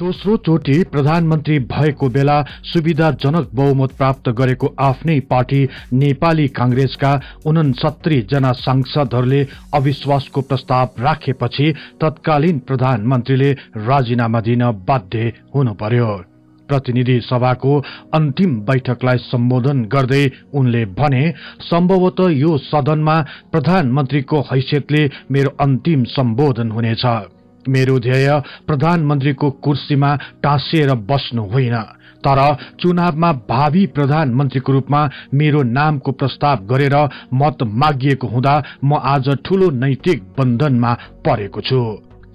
दोस्रो चोटि प्रधानमन्त्री भएको बेला सुविधाजनक बहुमत प्राप्त गरेको आफ्नै पार्टी नेपाली काङ्ग्रेसका उनसत्तरी जना सांसदहरूले अविश्वासको प्रस्ताव राखेपछि तत्कालीन प्रधानमन्त्रीले राजीनामा दिन बाध्य हुनु पर्यो प्रतिनिधि सभाको अन्तिम बैठकलाई सम्बोधन गर्दै उनले भने सम्भवत यो सदनमा प्रधानमन्त्रीको हैसियतले मेरो अन्तिम सम्बोधन हुनेछ मेरो ध्येय प्रधानमन्त्रीको कुर्सीमा टाँसिएर बस्नु होइन तर चुनावमा भावी प्रधानमन्त्रीको रूपमा मेरो नामको प्रस्ताव गरेर मत मागिएको हुँदा म आज ठूलो नैतिक बन्धनमा परेको छु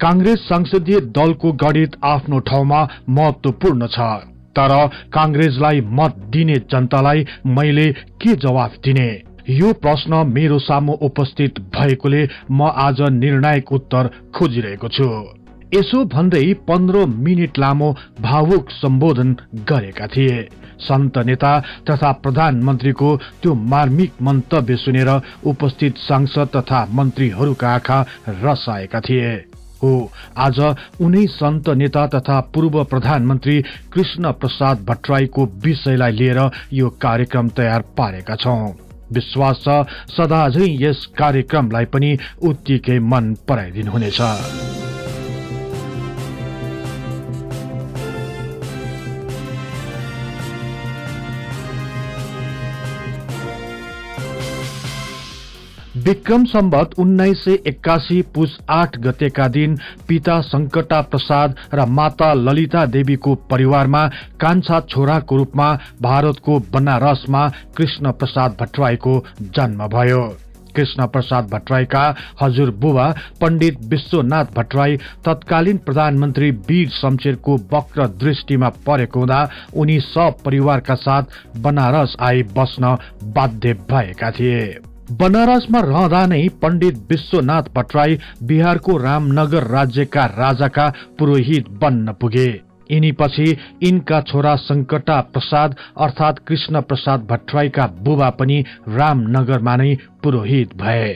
कांग्रेस संसदीय दलको गणित आफ्नो ठाउँमा महत्वपूर्ण छ तर कांग्रेसलाई मत दिने जनतालाई मैले के जवाफ दिने यो प्रश्न मेरो सामु उपस्थित भएकोले म आज निर्णायक उत्तर खोजिरहेको छु यसो भन्दै पन्ध्र मिनट लामो भावुक सम्बोधन गरेका थिए सन्त नेता तथा प्रधानमन्त्रीको त्यो मार्मिक मन्तव्य सुनेर उपस्थित सांसद तथा मन्त्रीहरूका आँखा रसाएका थिए हो आज उनै सन्त नेता तथा पूर्व प्रधानमन्त्री कृष्ण प्रसाद भट्टराईको विषयलाई लिएर यो कार्यक्रम तयार पारेका छौं विश्वास छ सदा झै यस कार्यक्रमलाई पनि उत्तिकै मन पराइदिनुहुनेछ विक्रम सम्बत उन्नाइस सय एक्कासी पुष आठ गतेका दिन पिता संकटा प्रसाद र माता ललिता देवीको परिवारमा कान्छा छोराको रूपमा भारतको बनारसमा कृष्ण प्रसाद भट्टराईको जन्म भयो कृष्ण प्रसाद भट्टराईका बुबा पण्डित विश्वनाथ भट्टराई तत्कालीन प्रधानमन्त्री वीर शमशेरको वक्र दृष्टिमा परेको हुँदा उनी सपरिवारका साथ बनारस आई बस्न बाध्य भएका थिए बनारसमा रहँदा नै पण्डित विश्वनाथ भट्टराई बिहारको रामनगर राज्यका राजाका पुरोहित बन्न पुगे यिनी पछि यिनका छोरा संकटा प्रसाद अर्थात कृष्ण प्रसाद भट्टराईका बुबा पनि रामनगरमा नै पुरोहित भए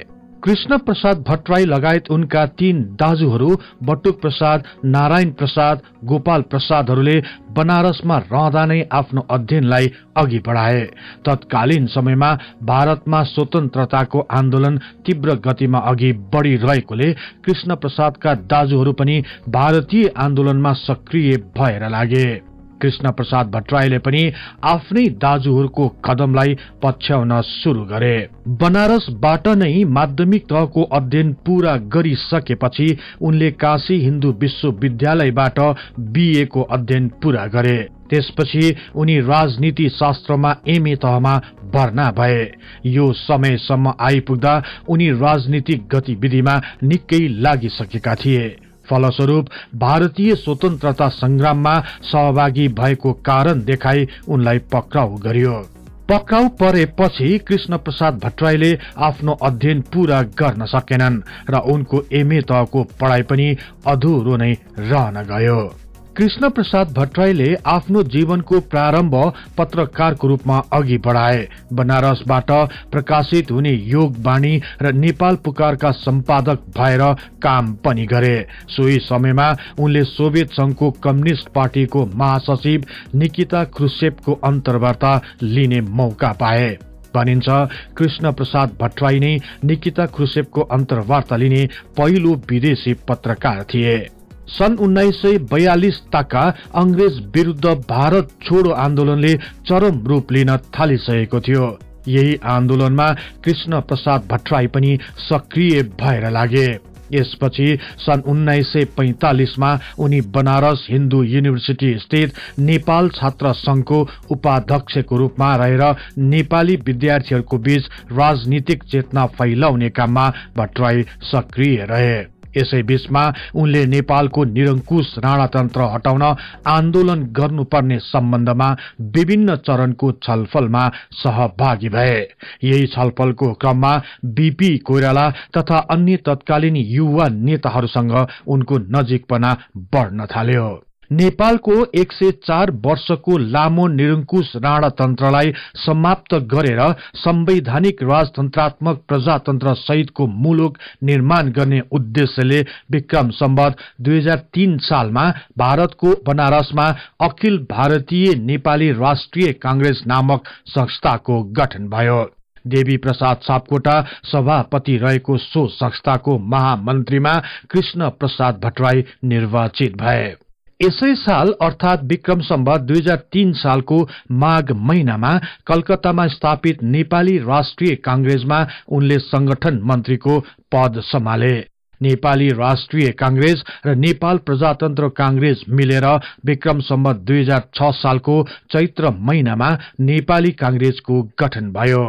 कृष्ण प्रसाद भट्टराई लगायत उनका तीन दाजुहरू बटुक प्रसाद नारायण प्रसाद गोपाल प्रसादहरूले बनारसमा रहँदा नै आफ्नो अध्ययनलाई अघि बढाए तत्कालीन समयमा भारतमा स्वतन्त्रताको आन्दोलन तीव्र गतिमा अघि बढ़िरहेकोले कृष्ण प्रसादका दाजुहरू पनि भारतीय आन्दोलनमा सक्रिय भएर लागे कृष्ण प्रसाद भट्टराईले पनि आफ्नै दाजुहरूको कदमलाई पछ्याउन शुरू गरे बनारसबाट नै माध्यमिक तहको अध्ययन पूरा गरिसकेपछि उनले काशी हिन्दू विश्वविद्यालयबाट बीएको अध्ययन पूरा गरे त्यसपछि उनी राजनीति शास्त्रमा एमए तहमा भर्ना भए यो समयसम्म आइपुग्दा उनी राजनीतिक गतिविधिमा निकै लागिसकेका थिए फलस्वरूप भारतीय स्वतन्त्रता संग्राममा सहभागी भएको कारण देखाई उनलाई पक्राउ गरियो पक्राउ परेपछि कृष्ण प्रसाद भट्टराईले आफ्नो अध्ययन पूरा गर्न सकेनन् र उनको एमए तहको पढ़ाई पनि अधुरो नै रहन गयो कृष्ण प्रसाद भट्टराईले आफ्नो जीवनको प्रारम्भ पत्रकारको रूपमा अघि बढाए बनारसबाट प्रकाशित हुने योगवाणी र नेपाल पुकारका सम्पादक भएर काम पनि गरे सोही समयमा उनले सोभियत संघको कम्युनिष्ट पार्टीको महासचिव निकिता क्रुसेपको अन्तर्वार्ता लिने मौका पाए भनिन्छ कृष्ण प्रसाद भट्टराई नै निकिता क्रुसेपको अन्तर्वार्ता लिने पहिलो विदेशी पत्रकार थिए सन् उन्नाइस सय बयालिस ताका अङ्ग्रेज विरुद्ध भारत छोडो आन्दोलनले चरम रूप लिन थालिसकेको थियो यही आन्दोलनमा कृष्ण प्रसाद भट्टराई पनि सक्रिय भएर लागे यसपछि सन् उन्नाइस सय पैंतालिसमा उनी बनारस हिन्दू युनिभर्सिटी स्थित नेपाल छात्र संघको उपाध्यक्षको रूपमा रहेर नेपाली विद्यार्थीहरूको बीच राजनीतिक चेतना फैलाउने काममा भट्टराई सक्रिय रहे यसैबीचमा उनले नेपालको निरङ्कुश राणातन्त्र हटाउन आन्दोलन गर्नुपर्ने सम्बन्धमा विभिन्न चरणको छलफलमा सहभागी भए यही छलफलको क्रममा बीपी कोइराला तथा अन्य तत्कालीन युवा नेताहरूसँग उनको नजिकपना बढ्न थाल्यो नेपालको एक सय चार वर्षको लामो निरङ्कुश राणतन्त्रलाई समाप्त गरेर संवैधानिक राजतन्त्रात्मक प्रजातन्त्र सहितको मुलुक निर्माण गर्ने उद्देश्यले विक्रम सम्बत दुई हजार तीन सालमा भारतको बनारसमा अखिल भारतीय नेपाली राष्ट्रिय कांग्रेस नामक संस्थाको गठन भयो देवी प्रसाद सापकोटा सभापति रहेको सो संस्थाको महामन्त्रीमा कृष्ण प्रसाद भट्टराई निर्वाचित भए यसै साल अर्थात विक्रम सम्बत दुई हजार तीन सालको माघ महिनामा कलकत्तामा स्थापित नेपाली राष्ट्रिय कांग्रेसमा उनले संगठन मन्त्रीको पद सम्हाले नेपाली राष्ट्रिय कांग्रेस र नेपाल प्रजातन्त्र कांग्रेस मिलेर विक्रम सम्बत दुई हजार छ सालको चैत्र महिनामा नेपाली कांग्रेसको गठन भयो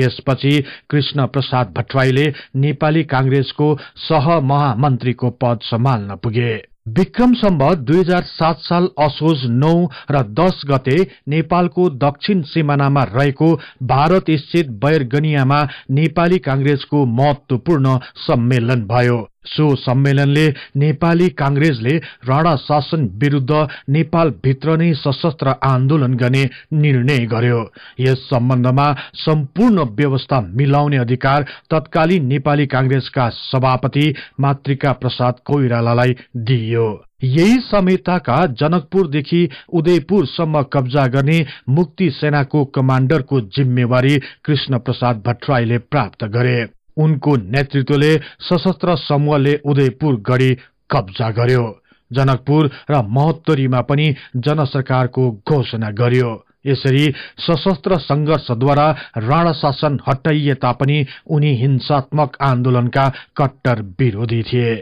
यसपछि कृष्ण प्रसाद भट्टराईले नेपाली कांग्रेसको सहमहामन्त्रीको पद सम्हाल्न पुगे विक्रम सम्भ दुई हजार सात साल असोज नौ र दस गते नेपालको दक्षिण सिमानामा रहेको भारत स्थित बैरगनियामा नेपाली कांग्रेसको महत्वपूर्ण सम्मेलन भयो सो सम्मेलनले नेपाली काङ्ग्रेसले राणा शासन विरूद्ध नेपालभित्र नै सशस्त्र आन्दोलन गर्ने निर्णय गर्यो यस सम्बन्धमा सम्पूर्ण व्यवस्था मिलाउने अधिकार तत्कालीन नेपाली काङ्ग्रेसका सभापति मातृका प्रसाद कोइरालालाई दिइयो यही समेताका जनकपुरदेखि उदयपुरसम्म कब्जा गर्ने मुक्ति सेनाको कमाण्डरको जिम्मेवारी कृष्ण प्रसाद भट्टराईले प्राप्त गरे उनको नेतृत्वले सशस्त्र समूहले उदयपुर गरी कब्जा गर्यो जनकपुर र महोत्तरीमा पनि जनसरकारको घोषणा गर्यो यसरी सशस्त्र संघर्षद्वारा राणा शासन हटाइए तापनि उनी हिंसात्मक आन्दोलनका कट्टर विरोधी थिए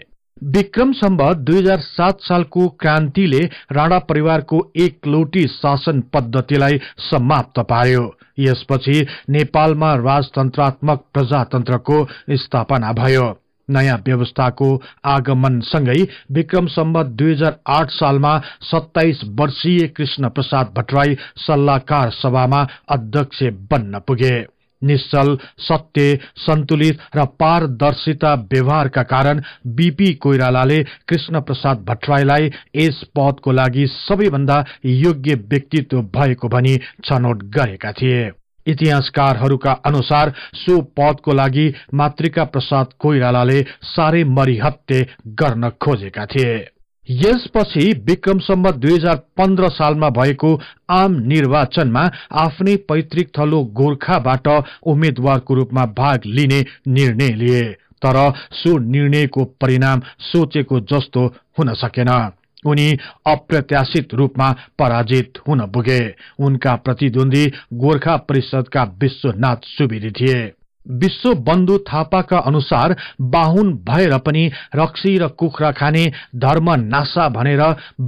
विक्रम सम्भ दुई हजार सात सालको क्रान्तिले राणा परिवारको एकलोटी शासन पद्धतिलाई समाप्त पार्यो यसपछि नेपालमा राजतन्त्रात्मक प्रजातन्त्रको स्थापना भयो नयाँ व्यवस्थाको आगमनसँगै विक्रम सम्भ दुई हजार आठ सालमा सत्ताइस वर्षीय कृष्ण प्रसाद भट्टराई सल्लाहकार सभामा अध्यक्ष बन्न पुगे निश्चल सत्य सन्तुलित र पारदर्शिता व्यवहारका कारण बीपी कोइरालाले कृष्ण प्रसाद भट्टराईलाई यस पदको लागि सबैभन्दा योग्य व्यक्तित्व भएको भनी छनौट गरेका थिए इतिहासकारहरूका अनुसार सो पदको लागि मातृका प्रसाद कोइरालाले साह्रै मरिहत्ते गर्न खोजेका थिए यसपछि विक्रमसम्म दुई हजार पन्ध्र सालमा भएको आम निर्वाचनमा आफ्नै पैतृक थलो गोर्खाबाट उम्मेद्वारको रूपमा भाग लिने निर्णय लिए तर सो निर्णयको परिणाम सोचेको जस्तो हुन सकेन उनी अप्रत्याशित रूपमा पराजित हुन पुगे उनका प्रतिद्वन्दी गोर्खा परिषदका विश्वनाथ सुवेदी थिए विश्वबन्धु थापाका अनुसार बाहुन भएर पनि रक्सी र कुखुरा खाने धर्म नासा भनेर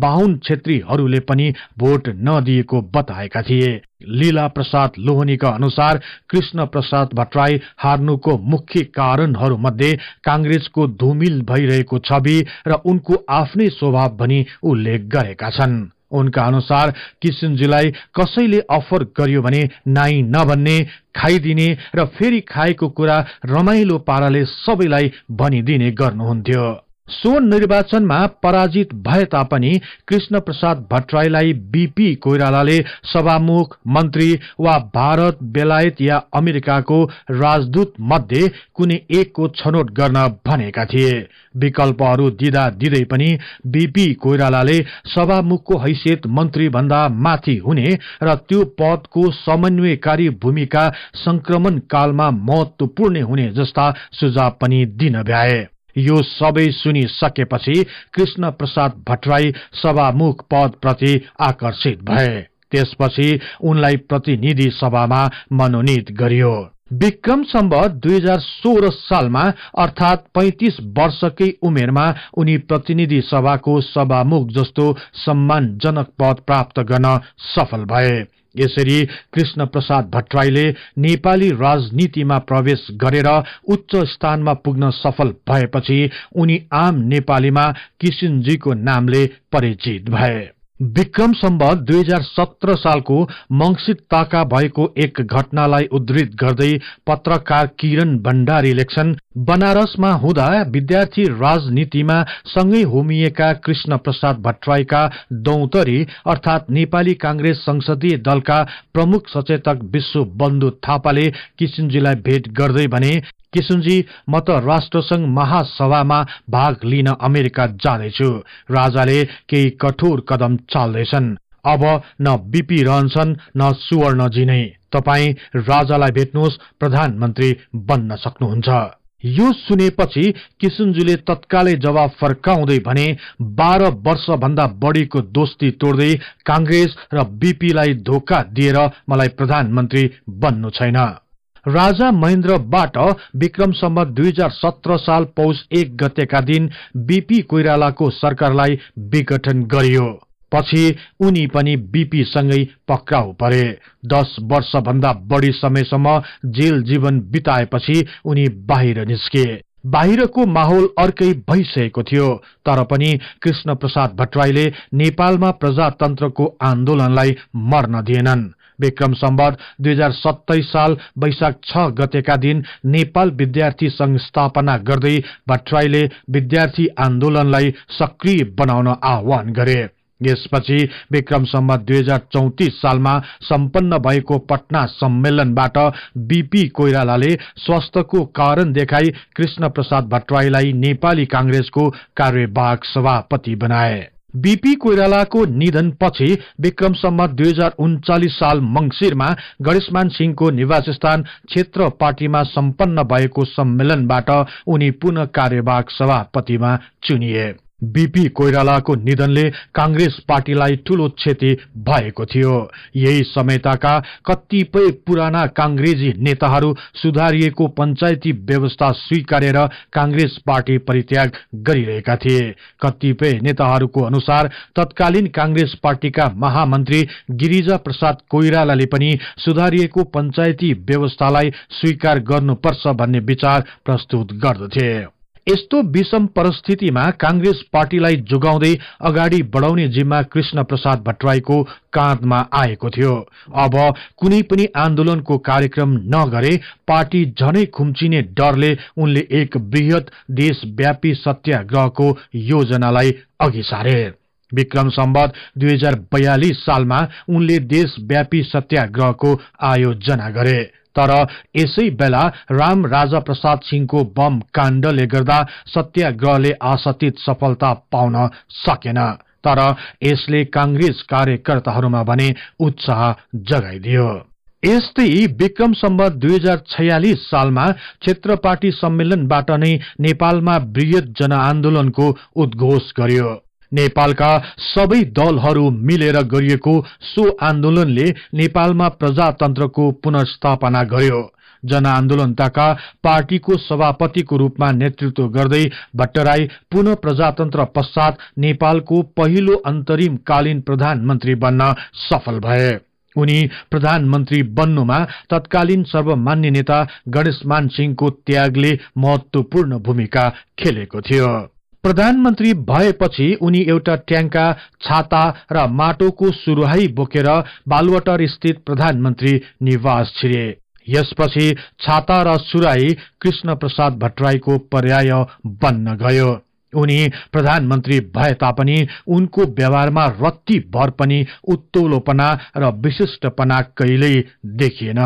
बाहुन छेत्रीहरूले पनि भोट नदिएको बताएका थिए लीला प्रसाद लोहनीका अनुसार कृष्ण प्रसाद भट्टराई हार्नुको मुख्य कारणहरूमध्ये काङ्ग्रेसको धुमिल भइरहेको छवि र उनको आफ्नै स्वभाव भनी उल्लेख गरेका छन् उनका अनुसार किसिनजीलाई कसैले अफर गर्यो भने नाइ नभन्ने खाइदिने र फेरि खाएको कुरा रमाइलो पाराले सबैलाई भनिदिने गर्नुहुन्थ्यो सो निर्वाचनमा पराजित भए तापनि कृष्ण प्रसाद भट्टराईलाई बीपी कोइरालाले सभामुख मन्त्री वा भारत बेलायत या अमेरिकाको राजदूत मध्ये कुनै एकको छनौट गर्न भनेका थिए विकल्पहरू दिँदा दिँदै पनि बीपी कोइरालाले सभामुखको हैसियत मन्त्री भन्दा माथि हुने र त्यो पदको समन्वयकारी भूमिका संक्रमणकालमा महत्वपूर्ण हुने जस्ता सुझाव पनि दिन भ्याए यो सबै सुनिसकेपछि कृष्ण प्रसाद भट्टराई सभामुख पदप्रति आकर्षित भए त्यसपछि उनलाई प्रतिनिधि सभामा मनोनित गरियो विक्रम सम्बत दुई हजार सोह्र सालमा अर्थात पैंतिस वर्षकै उमेरमा उनी प्रतिनिधि सभाको सभामुख जस्तो सम्मानजनक पद प्राप्त गर्न सफल भए यसरी कृष्ण प्रसाद भट्टराईले नेपाली राजनीतिमा प्रवेश गरेर उच्च स्थानमा पुग्न सफल भएपछि उनी आम नेपालीमा किसिनजीको नामले परिचित भए विक्रम सम्बत दुई हजार सत्र सालको मंसित ताका भएको एक घटनालाई उद्धृत गर्दै पत्रकार किरण भण्डारी लेख्छन् बनारसमा हुँदा विद्यार्थी राजनीतिमा सँगै होमिएका कृष्ण प्रसाद भट्टराईका दौतरी अर्थात नेपाली कांग्रेस संसदीय दलका प्रमुख सचेतक बन्धु थापाले किसिनजीलाई भेट गर्दै भने किशुनजी म त राष्ट्रसंघ महासभामा भाग लिन अमेरिका जाँदैछु राजाले केही कठोर कदम चाल्दैछन् अब न बिपी रहन्छन् न सुवर्णजी नै तपाईँ राजालाई भेट्नुहोस् प्रधानमन्त्री बन्न सक्नुहुन्छ यो सुनेपछि किशुनजीले तत्कालै जवाब फर्काउँदै भने बाह्र वर्षभन्दा बढीको दोस्ती तोड्दै काङ्ग्रेस र बीपीलाई धोका दिएर मलाई प्रधानमन्त्री बन्नु छैन राजा महेन्द्रबाट विक्रम सम्बत दुई हजार सत्र साल पौष एक गतेका दिन बीपी कोइरालाको सरकारलाई विघटन गरियो पछि उनी पनि बीपीसँगै पक्राउ परे दस वर्षभन्दा बढी समयसम्म जेल जीवन बिताएपछि उनी बाहिर निस्के बाहिरको माहौल अर्कै भइसकेको थियो तर पनि कृष्ण प्रसाद भट्टराईले नेपालमा प्रजातन्त्रको आन्दोलनलाई मर्न दिएनन् विक्रम सम्बत दुई हजार सत्ताइस साल वैशाख छ गतेका दिन नेपाल विद्यार्थी संघ स्थापना गर्दै भट्टराईले विद्यार्थी आन्दोलनलाई सक्रिय बनाउन आह्वान गरे यसपछि विक्रम सम्बत दुई हजार चौतिस सालमा सम्पन्न भएको पटना सम्मेलनबाट बीपी कोइरालाले स्वास्थ्यको कारण देखाई कृष्ण प्रसाद भट्टराईलाई नेपाली काङ्ग्रेसको कार्यवाहक सभापति बनाए बीपी कोइरालाको निधनपछि विक्रमसम्म दुई हजार उन्चालिस साल मंगिरमा गणेशमान सिंहको निवासस्थान क्षेत्र पार्टीमा सम्पन्न भएको सम्मेलनबाट उनी पुनः कार्यवाहक सभापतिमा चुनिए बीपी कोइरालाको निधनले कांग्रेस पार्टीलाई ठूलो क्षति भएको थियो यही समयताका कतिपय पुराना कांग्रेजी नेताहरू सुधारिएको पञ्चायती व्यवस्था स्वीकारेर कांग्रेस पार्टी परित्याग गरिरहेका थिए कतिपय नेताहरूको अनुसार तत्कालीन कांग्रेस पार्टीका महामन्त्री गिरिजा प्रसाद कोइरालाले पनि सुधारिएको पञ्चायती व्यवस्थालाई स्वीकार गर्नुपर्छ भन्ने विचार प्रस्तुत गर्दथे यस्तो विषम परिस्थितिमा कांग्रेस पार्टीलाई जोगाउँदै अगाडि बढाउने जिम्मा कृष्ण प्रसाद भट्टराईको काँधमा आएको थियो अब कुनै पनि आन्दोलनको कार्यक्रम नगरे पार्टी झनै खुम्चिने डरले उनले एक वृहत देशव्यापी सत्याग्रहको योजनालाई अघि सारे विक्रम सम्बत दुई हजार बयालिस सालमा उनले देशव्यापी सत्याग्रहको आयोजना गरे तर यसै बेला राम राजा प्रसाद सिंहको बम काण्डले गर्दा सत्याग्रहले आशतित सफलता पाउन सकेन तर यसले कांग्रेस कार्यकर्ताहरूमा भने उत्साह जगाइदियो यस्तै विक्रम सम्बत दुई हजार छयालिस सालमा क्षेत्र पार्टी सम्मेलनबाट नै नेपालमा वृहत जनआन्दोलनको उद्घोष गर्यो नेपालका सबै दलहरू मिलेर गरिएको सो आन्दोलनले नेपालमा प्रजातन्त्रको पुनर्स्थापना गर्यो जनआन्दोलनताका पार्टीको सभापतिको रूपमा नेतृत्व गर्दै भट्टराई पुनः प्रजातन्त्र पश्चात नेपालको पहिलो अन्तरिमकालीन प्रधानमन्त्री बन्न सफल भए उनी प्रधानमन्त्री बन्नुमा तत्कालीन सर्वमान्य नेता गणेशमान सिंहको त्यागले महत्वपूर्ण भूमिका खेलेको थियो प्रधानमन्त्री भएपछि उनी एउटा ट्याङ्का छाता र माटोको सुरुहाई बोकेर बालवाटर स्थित प्रधानमन्त्री निवास छिरे यसपछि छाता र सुराई कृष्ण प्रसाद भट्टराईको पर्याय बन्न गयो उनी प्रधानमन्त्री भए तापनि उनको व्यवहारमा रत्ती भर पनि उत्तोलोपना र विशिष्टपना कहिल्यै देखिएन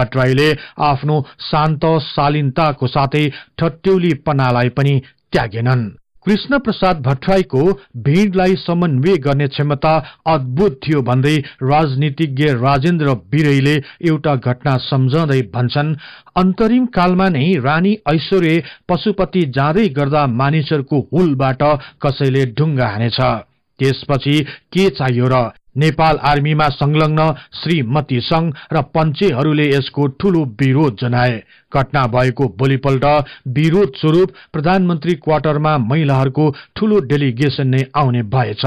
भट्टराईले आफ्नो शान्त शालीनताको साथै ठट्यौलीपनालाई पनि त्यागेनन् कृष्ण प्रसाद भट्टराईको भीड़लाई समन्वय गर्ने क्षमता अद्भुत थियो भन्दै राजनीतिज्ञ राजेन्द्र बिरेले एउटा घटना सम्झाउँदै भन्छन् अन्तरिम कालमा नै रानी ऐश्वर्य पशुपति जाँदै गर्दा मानिसहरूको हुलबाट कसैले ढुङ्गा हानेछ त्यसपछि के चाहियो र नेपाल आर्मीमा संलग्न श्रीमती संघ र पञ्चेहरूले यसको ठूलो विरोध जनाए घटना भएको भोलिपल्ट विरोध स्वरूप प्रधानमन्त्री क्वार्टरमा महिलाहरूको ठूलो डेलिगेसन नै आउने भएछ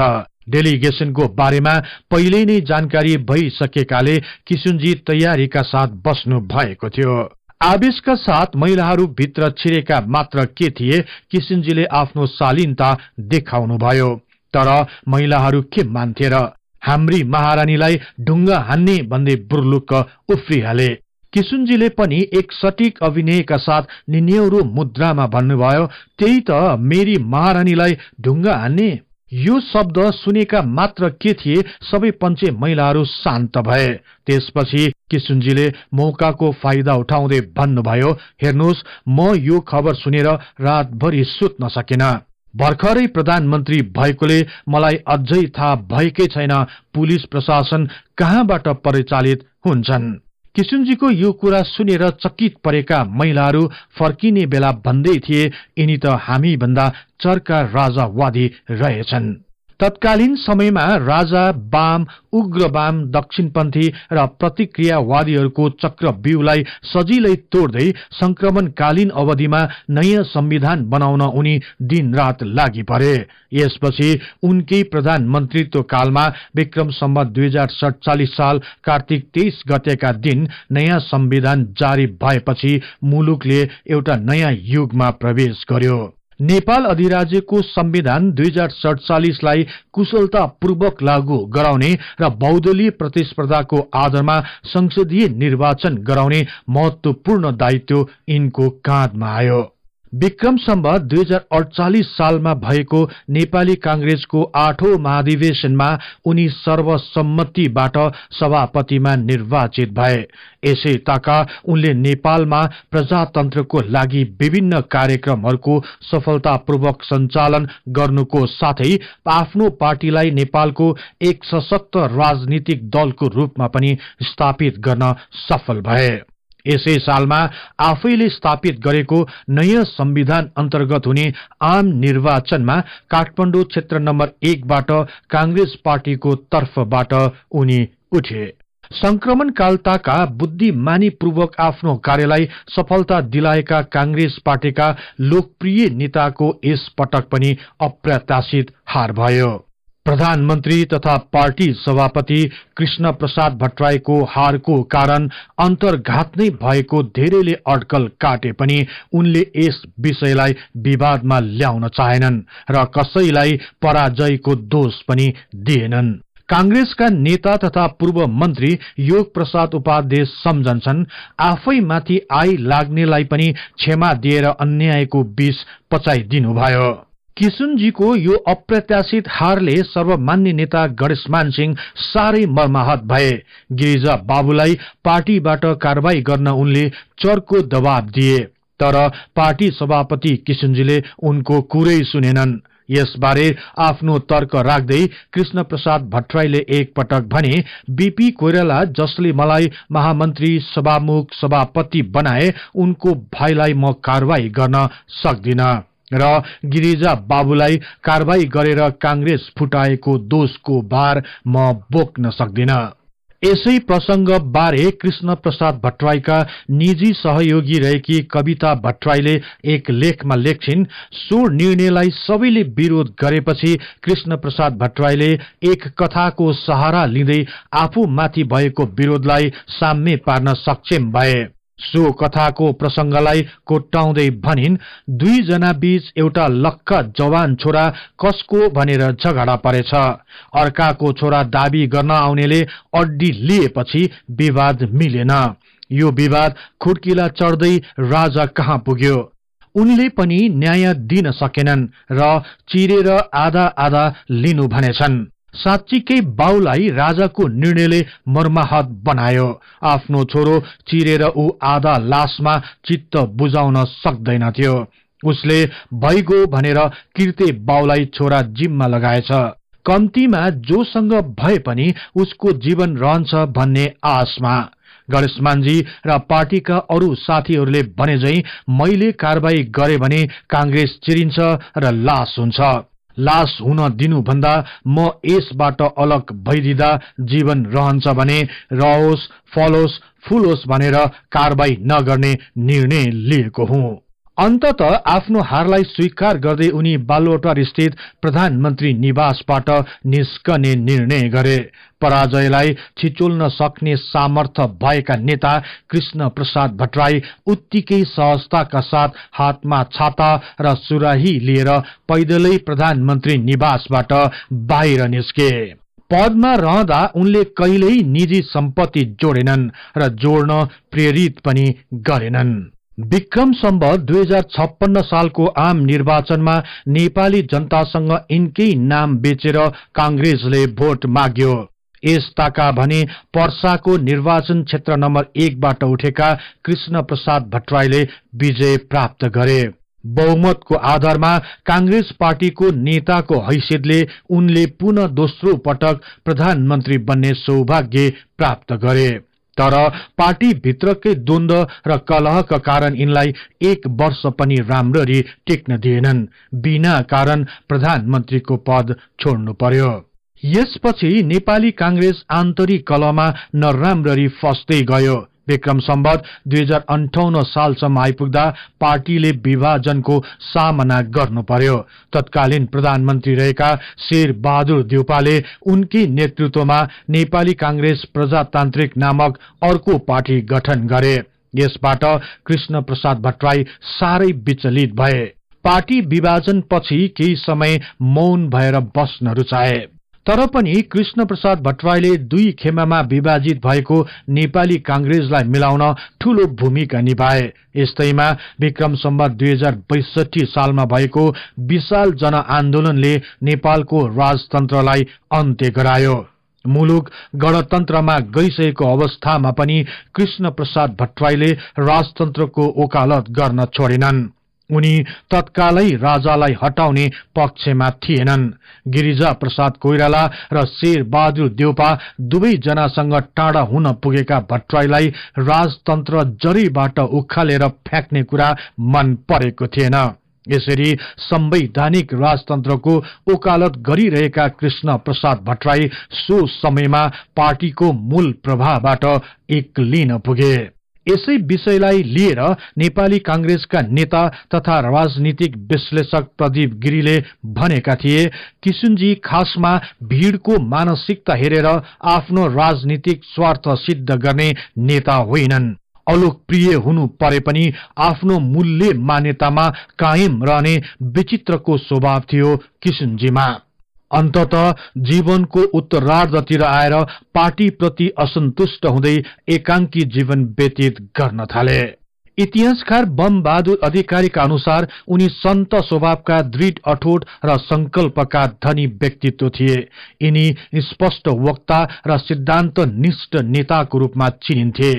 डेलिगेसनको बारेमा पहिले नै जानकारी भइसकेकाले किशुनजी तयारीका साथ बस्नु भएको थियो आवेशका साथ महिलाहरू भित्र छिरेका मात्र के थिए किशुनजीले आफ्नो शालीनता देखाउनुभयो तर महिलाहरू के मान्थे र हाम्री महारानीलाई ढुङ्गा हान्ने भन्दै बुर्लुक्क उफ्रिहाले किसुनजीले पनि एक सटिक अभिनयका साथ निन्यौरो मुद्रामा भन्नुभयो त्यही त मेरी महारानीलाई ढुङ्गा हान्ने यो शब्द सुनेका मात्र के थिए सबै पञ्चे महिलाहरू शान्त भए त्यसपछि किशुनजीले मौकाको फाइदा उठाउँदै भन्नुभयो हेर्नुहोस् म यो खबर सुनेर रातभरि सुत्न सकेन भर्खरै प्रधानमन्त्री भएकोले मलाई अझै थाहा भएकै छैन पुलिस प्रशासन कहाँबाट परिचालित हुन्छन् किशुनजीको यो कुरा सुनेर चकित परेका महिलाहरू फर्किने बेला भन्दै थिए यिनी त हामीभन्दा चर्का राजावादी रहेछन् तत्कालीन समयमा राजा बाम उग्र बाम दक्षिणपन्थी र प्रतिक्रियावादीहरूको चक्रव्यूहलाई सजिलै तोड्दै संक्रमणकालीन अवधिमा नयाँ संविधान बनाउन उनी दिनरात लागि परे यसपछि उनकै प्रधानमन्त्रीत्व कालमा विक्रम सम्बत दुई साल कार्तिक तेइस गतेका दिन नयाँ संविधान जारी भएपछि मुलुकले एउटा नयाँ युगमा प्रवेश गर्यो नेपाल अधिराज्यको संविधान दुई हजार सडचालिसलाई कुशलतापूर्वक लागू गराउने र बहुदलीय प्रतिस्पर्धाको आधारमा संसदीय निर्वाचन गराउने महत्वपूर्ण दायित्व यिनको काँधमा आयो विक्रम सम्भ दुई हजार अडचालिस सालमा भएको नेपाली काङ्ग्रेसको आठौं महाधिवेशनमा उनी सर्वसम्मतिबाट सभापतिमा निर्वाचित भए यसै ताका उनले नेपालमा प्रजातन्त्रको लागि विभिन्न कार्यक्रमहरूको सफलतापूर्वक सञ्चालन गर्नुको साथै आफ्नो पार्टीलाई नेपालको एक सशक्त राजनीतिक दलको रूपमा पनि स्थापित गर्न सफल भए यसै सालमा आफैले स्थापित गरेको नयाँ संविधान अन्तर्गत हुने आम निर्वाचनमा काठमाडौँ क्षेत्र नम्बर एकबाट कांग्रेस पार्टीको तर्फबाट उनी उठे संक्रमणकालताका बुद्धिमानीपूर्वक आफ्नो कार्यलाई सफलता दिलाएका कांग्रेस पार्टीका लोकप्रिय नेताको यस पटक पनि अप्रत्याशित हार भयो प्रधानमन्त्री तथा पार्टी सभापति कृष्ण प्रसाद भट्टराईको हारको कारण अन्तर्घात नै भएको धेरैले अड्कल काटे पनि उनले यस विषयलाई विवादमा ल्याउन चाहेनन् र कसैलाई पराजयको दोष पनि दिएनन् काङ्ग्रेसका नेता तथा पूर्व मन्त्री योग प्रसाद उपाध्याय सम्झन्छन् आफैमाथि आई लाग्नेलाई पनि क्षमा दिएर अन्यायको विष पचाइदिनुभयो किशुनजीको यो अप्रत्याशित हारले सर्वमान्य नेता गणेशमान सिंह साह्रै मर्माहत भए गिरिजा बाबुलाई पार्टीबाट कारवाही गर्न उनले चर्को दबाब दिए तर पार्टी सभापति किशुनजीले उनको कुरै सुनेनन् यसबारे आफ्नो तर्क राख्दै कृष्ण प्रसाद भट्टराईले एकपटक भने बीपी कोइराला जसले मलाई महामन्त्री सभामुख सभापति बनाए उनको भाइलाई म कारवाही गर्न सक्दिनँ र गिरिजा बाबुलाई कारवाही गरेर काङ्ग्रेस फुटाएको दोषको भार म बोक्न सक्दिन यसै बारे कृष्ण प्रसाद भट्टराईका निजी सहयोगी रहेकी कविता भट्टराईले एक लेखमा लेख्छिन् सो निर्णयलाई सबैले विरोध गरेपछि कृष्ण प्रसाद भट्टराईले एक कथाको सहारा लिँदै आफूमाथि भएको विरोधलाई साम्य पार्न सक्षम भए सो कथाको प्रसङ्गलाई कोट्याउँदै भनिन् दुईजना बीच एउटा लक्क जवान छोरा कसको भनेर झगडा परेछ अर्काको छोरा दाबी गर्न आउनेले अड्डी लिएपछि विवाद मिलेन यो विवाद खुड्किला चढ्दै राजा कहाँ पुग्यो उनले पनि न्याय दिन सकेनन् र चिरेर आधा आधा लिनु भनेछन् साँच्चीकै बाउलाई राजाको निर्णयले मर्माहत बनायो आफ्नो छोरो चिरेर ऊ आधा लासमा चित्त बुझाउन सक्दैन थियो उसले भइगो भनेर किर्ते बाउलाई छोरा जिम्मा लगाएछ कम्तीमा जोसँग भए पनि उसको जीवन रहन्छ भन्ने आशमा गणेशमानजी र पार्टीका अरू साथीहरूले भनेझै मैले कारवाही गरे भने काङ्ग्रेस चिरिन्छ र लास हुन्छ लास हुन दिनुभन्दा म यसबाट अलग भइदिँदा जीवन रहन्छ भने रहोस् फलोस् फुलोस् भनेर कारवाही नगर्ने निर्णय लिएको हुँ अन्तत आफ्नो हारलाई स्वीकार गर्दै उनी बालुवाटार स्थित प्रधानमन्त्री निवासबाट निस्कने निर्णय गरे पराजयलाई छिचोल्न सक्ने सामर्थ्य भएका नेता कृष्ण प्रसाद भट्टराई उत्तिकै सहजताका साथ हातमा छाता र सुराही लिएर पैदलै प्रधानमन्त्री निवासबाट बाहिर निस्के पदमा रहँदा उनले कहिल्यै निजी सम्पत्ति जोडेनन् र जोड्न प्रेरित पनि गरेनन् विक्रम सम्भ दुई हजार छप्पन्न सालको आम निर्वाचनमा नेपाली जनतासँग यिनकै नाम बेचेर काङ्ग्रेसले भोट माग्यो यस्ताका भने पर्साको निर्वाचन क्षेत्र नम्बर एकबाट उठेका कृष्ण प्रसाद भट्टराईले विजय प्राप्त गरे बहुमतको आधारमा काङ्ग्रेस पार्टीको नेताको हैसियतले उनले पुनः दोस्रो पटक प्रधानमन्त्री बन्ने सौभाग्य प्राप्त गरे तर पार्टीभित्रकै द्वन्द्व र कलहका कारण यिनलाई एक वर्ष पनि राम्ररी टेक्न दिएनन् बिना कारण प्रधानमन्त्रीको पद छोड्नु पर्यो यसपछि नेपाली काङ्ग्रेस आन्तरिक कलहमा नराम्ररी फस्दै गयो विक्रम सम्बत दुई हजार अन्ठाउन्न सालसम्म आइपुग्दा पार्टीले विभाजनको सामना गर्नु पर्यो तत्कालीन प्रधानमन्त्री रहेका शेर बहादुर देउपाले उनकी नेतृत्वमा नेपाली कांग्रेस प्रजातान्त्रिक नामक अर्को पार्टी गठन गरे यसबाट कृष्ण प्रसाद भट्टराई साह्रै विचलित भए पार्टी विभाजनपछि केही समय मौन भएर बस्न रुचाए तर पनि कृष्ण प्रसाद भट्टराईले दुई खेमामा विभाजित भएको नेपाली कांग्रेसलाई मिलाउन ठूलो भूमिका निभाए यस्तैमा विक्रम सम्बर दुई हजार बैसठी सालमा भएको विशाल जनआन्दोलनले नेपालको राजतन्त्रलाई अन्त्य गरायो मुलुक गणतन्त्रमा गइसकेको अवस्थामा पनि कृष्ण प्रसाद भट्टराईले राजतन्त्रको ओकालत गर्न छोडेनन् उनी तत्कालै राजालाई हटाउने पक्षमा थिएनन् गिरिजा प्रसाद कोइराला र शेरबहादुर देउपा जनासँग टाढा हुन पुगेका भट्टराईलाई राजतन्त्र जरीबाट उखालेर फ्याँक्ने कुरा मन परेको थिएन यसरी संवैधानिक राजतन्त्रको ओकालत गरिरहेका कृष्ण प्रसाद भट्टराई सो समयमा पार्टीको मूल प्रभावबाट लिन पुगे यसै विषयलाई लिएर नेपाली कांग्रेसका नेता तथा राजनीतिक विश्लेषक प्रदीप गिरीले भनेका थिए किशुनजी खासमा भीड़को मानसिकता हेरेर आफ्नो राजनीतिक स्वार्थ सिद्ध गर्ने नेता होइनन् अलोकप्रिय हुनु परे पनि आफ्नो मूल्य मान्यतामा कायम रहने विचित्रको स्वभाव थियो किशुनजीमा अन्तत जीवनको उत्तरार्धतिर आएर पार्टीप्रति असन्तुष्ट हुँदै एकाङ्की जीवन व्यतीत गर्न थाले इतिहासकार बम बहादुर अधिकारीका अनुसार उनी सन्त स्वभावका दृढ अठोट र संकल्पका धनी व्यक्तित्व थिए यिनी स्पष्ट वक्ता र सिद्धान्त निष्ठ नेताको रूपमा चिनिन्थे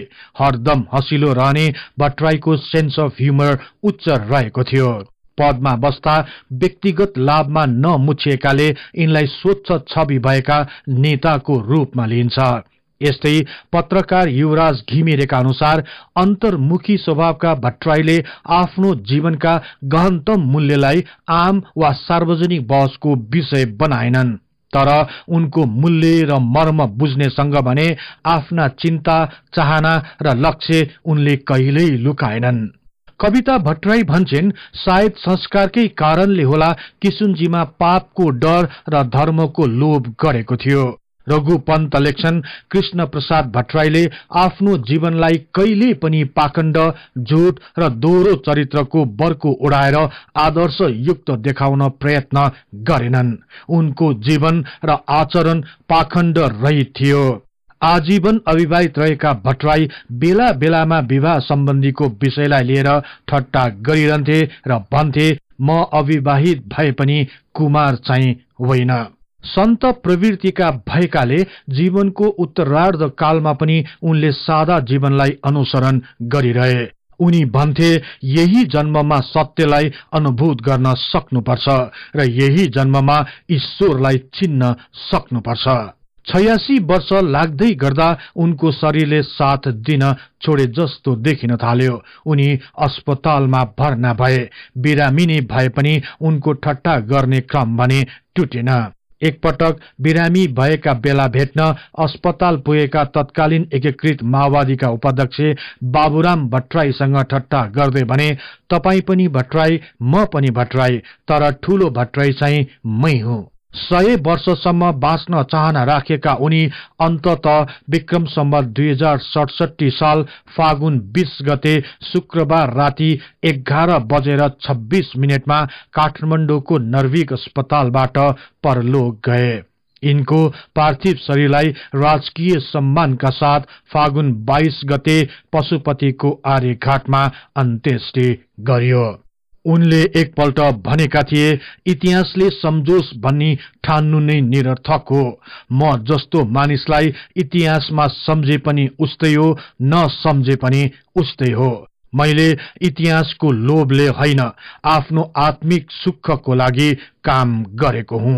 हरदम हसिलो रहने भट्टराईको सेन्स अफ ह्युमर उच्च रहेको थियो पदमा बस्दा व्यक्तिगत लाभमा नमुछिएकाले यिनलाई स्वच्छ छवि भएका नेताको रूपमा लिइन्छ यस्तै पत्रकार युवराज घिमिरेका अनुसार अन्तर्मुखी स्वभावका भट्टराईले आफ्नो जीवनका गहनतम मूल्यलाई आम वा सार्वजनिक बहसको विषय बनाएनन् तर उनको मूल्य र मर्म बुझ्नेसँग भने आफ्ना चिन्ता चाहना र लक्ष्य उनले कहिल्यै लुकाएनन् कविता भट्टराई भन्छन् सायद संस्कारकै कारणले होला किसुनजीमा पापको डर र धर्मको लोभ गरेको थियो रघु पन्त लेख्छन् कृष्ण प्रसाद भट्टराईले आफ्नो जीवनलाई कहिले पनि पाखण्ड झुट र दोहोरो चरित्रको बर्को उडाएर आदर्शयुक्त देखाउन प्रयत्न गरेनन् उनको जीवन र आचरण पाखण्ड रहित थियो आजीवन अविवाहित रहेका भट्टराई बेला बेलामा विवाह सम्बन्धीको विषयलाई लिएर ठट्टा गरिरहन्थे र भन्थे म अविवाहित भए पनि कुमार चाहिँ होइन सन्त प्रवृत्तिका भएकाले जीवनको उत्तरार्ध कालमा पनि उनले सादा जीवनलाई अनुसरण गरिरहे उनी भन्थे यही जन्ममा सत्यलाई अनुभूत गर्न सक्नुपर्छ र यही जन्ममा ईश्वरलाई चिन्न सक्नुपर्छ छयासी वर्ष लाग्दै गर्दा उनको शरीरले साथ दिन छोडे जस्तो देखिन थाल्यो उनी अस्पतालमा भर्ना भए बिरामी नै भए पनि उनको ठट्टा गर्ने क्रम भने टुटेन एकपटक बिरामी भएका बेला भेट्न अस्पताल पुगेका तत्कालीन एकीकृत माओवादीका उपाध्यक्ष बाबुराम भट्टराईसँग ठट्टा गर्दै भने तपाईँ पनि भट्टराई म पनि भट्टराई तर ठूलो भट्टराई चाहिँ मै हुँ सय वर्षसम्म बाँच्न चाहना राखेका उनी अन्तत विक्रम सम्बत दुई हजार सडसठी साल फागुन बीस गते शुक्रबार राति एघार बजेर छब्बीस मिनटमा काठमाडौँको नर्विक अस्पतालबाट परलोक गए यिनको पार्थिव शरीरलाई राजकीय सम्मानका साथ फागुन बाइस गते पशुपतिको आर्यघाटमा अन्त्येष्टि गरियो उनले एकपल्ट भनेका थिए इतिहासले सम्झोस् भन्ने ठान्नु नै निरर्थक हो म जस्तो मानिसलाई इतिहासमा सम्झे पनि उस्तै हो नसम्झे पनि उस्तै हो मैले इतिहासको लोभले होइन आफ्नो आत्मिक सुखको लागि काम गरेको हुँ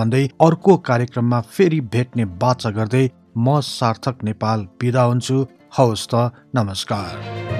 भन्दै अर्को कार्यक्रममा फेरि भेट्ने बाचा गर्दै म सार्थक नेपाल बिदा हुन्छु हवस् त नमस्कार